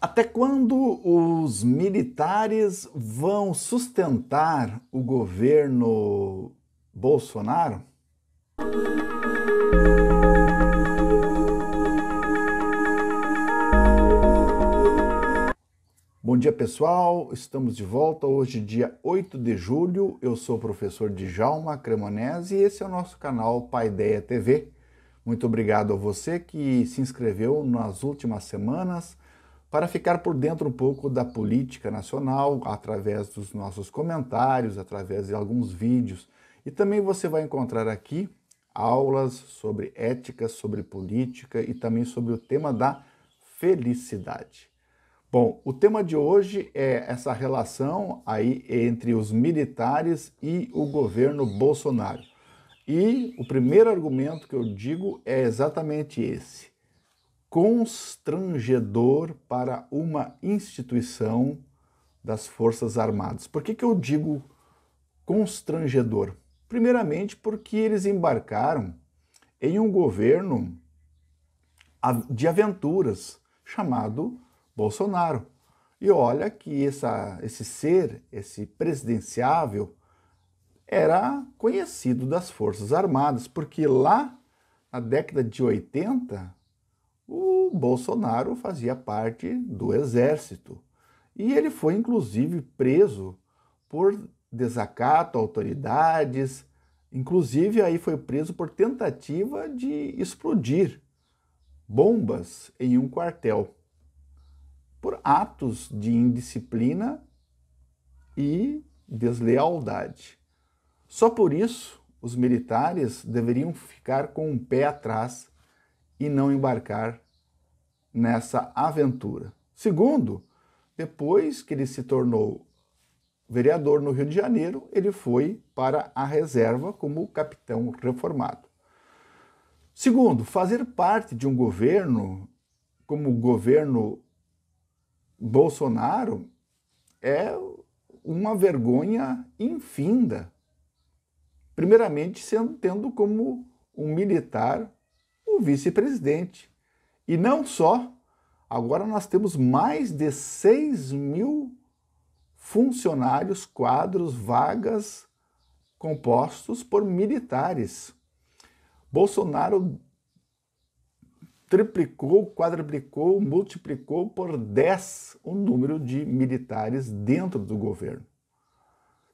Até quando os militares vão sustentar o governo Bolsonaro? Bom dia pessoal, estamos de volta hoje, dia 8 de julho. Eu sou o professor Djalma Cremonese e esse é o nosso canal Paideia TV. Muito obrigado a você que se inscreveu nas últimas semanas para ficar por dentro um pouco da política nacional, através dos nossos comentários, através de alguns vídeos. E também você vai encontrar aqui aulas sobre ética, sobre política e também sobre o tema da felicidade. Bom, o tema de hoje é essa relação aí entre os militares e o governo Bolsonaro. E o primeiro argumento que eu digo é exatamente esse constrangedor para uma instituição das Forças Armadas. Por que, que eu digo constrangedor? Primeiramente, porque eles embarcaram em um governo de aventuras chamado Bolsonaro. E olha que essa, esse ser, esse presidenciável, era conhecido das Forças Armadas, porque lá na década de 80, o Bolsonaro fazia parte do exército. E ele foi inclusive preso por desacato a autoridades, inclusive aí foi preso por tentativa de explodir bombas em um quartel por atos de indisciplina e deslealdade. Só por isso, os militares deveriam ficar com um pé atrás e não embarcar nessa aventura. Segundo, depois que ele se tornou vereador no Rio de Janeiro, ele foi para a reserva como capitão reformado. Segundo, fazer parte de um governo como o governo Bolsonaro é uma vergonha infinda. Primeiramente, sendo tendo como um militar o vice-presidente. E não só Agora nós temos mais de 6 mil funcionários, quadros, vagas compostos por militares. Bolsonaro triplicou, quadruplicou, multiplicou por 10 o número de militares dentro do governo.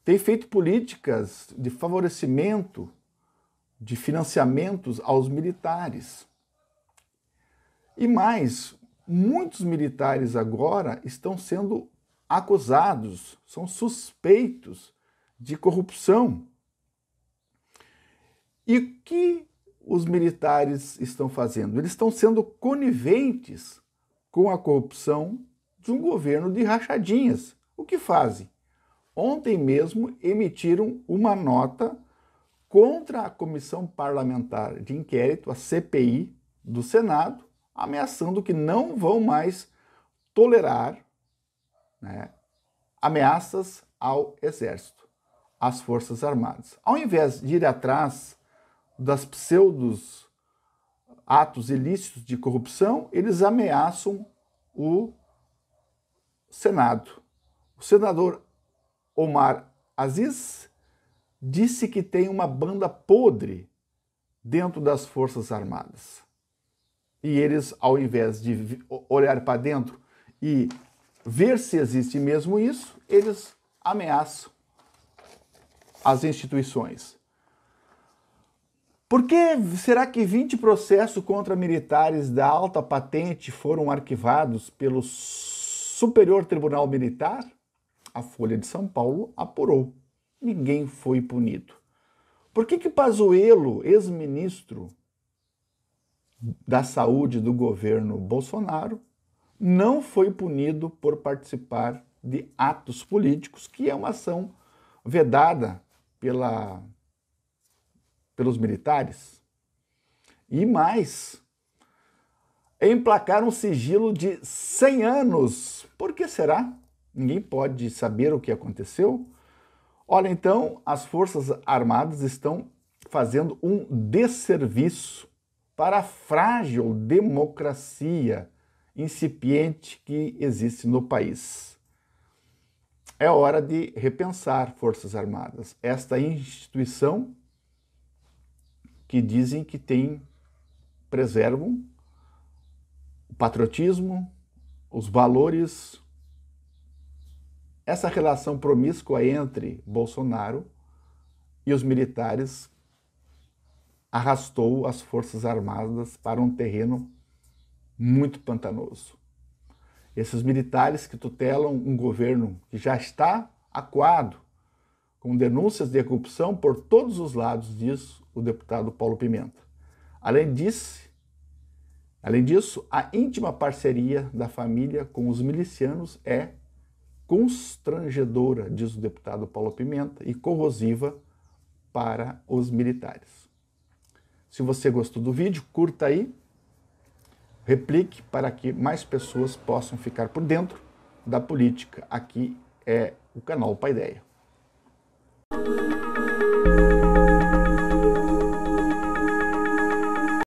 Tem feito políticas de favorecimento, de financiamentos aos militares. E mais, muitos militares agora estão sendo acusados, são suspeitos de corrupção. E o que os militares estão fazendo? Eles estão sendo coniventes com a corrupção de um governo de rachadinhas. O que fazem? Ontem mesmo emitiram uma nota contra a Comissão Parlamentar de Inquérito, a CPI do Senado, ameaçando que não vão mais tolerar né, ameaças ao exército, às forças armadas. Ao invés de ir atrás das pseudos atos ilícitos de corrupção, eles ameaçam o Senado. O senador Omar Aziz disse que tem uma banda podre dentro das Forças Armadas. E eles, ao invés de olhar para dentro e ver se existe mesmo isso, eles ameaçam as instituições. Por que será que 20 processos contra militares da alta patente foram arquivados pelo Superior Tribunal Militar? A Folha de São Paulo apurou. Ninguém foi punido. Por que, que Pazuello, ex-ministro da Saúde do governo Bolsonaro não foi punido por participar de atos políticos, que é uma ação vedada pela, pelos militares. E mais, emplacar um sigilo de 100 anos. Por que será? Ninguém pode saber o que aconteceu. Olha, então, as Forças Armadas estão fazendo um desserviço para a frágil democracia incipiente que existe no país. É hora de repensar Forças Armadas, esta instituição que dizem que tem preservam o patriotismo, os valores, essa relação promíscua entre Bolsonaro e os militares arrastou as forças armadas para um terreno muito pantanoso. Esses militares que tutelam um governo que já está acuado com denúncias de corrupção por todos os lados, diz o deputado Paulo Pimenta. Além disso, além disso, a íntima parceria da família com os milicianos é constrangedora, diz o deputado Paulo Pimenta, e corrosiva para os militares. Se você gostou do vídeo, curta aí, replique para que mais pessoas possam ficar por dentro da política. Aqui é o canal Paideia.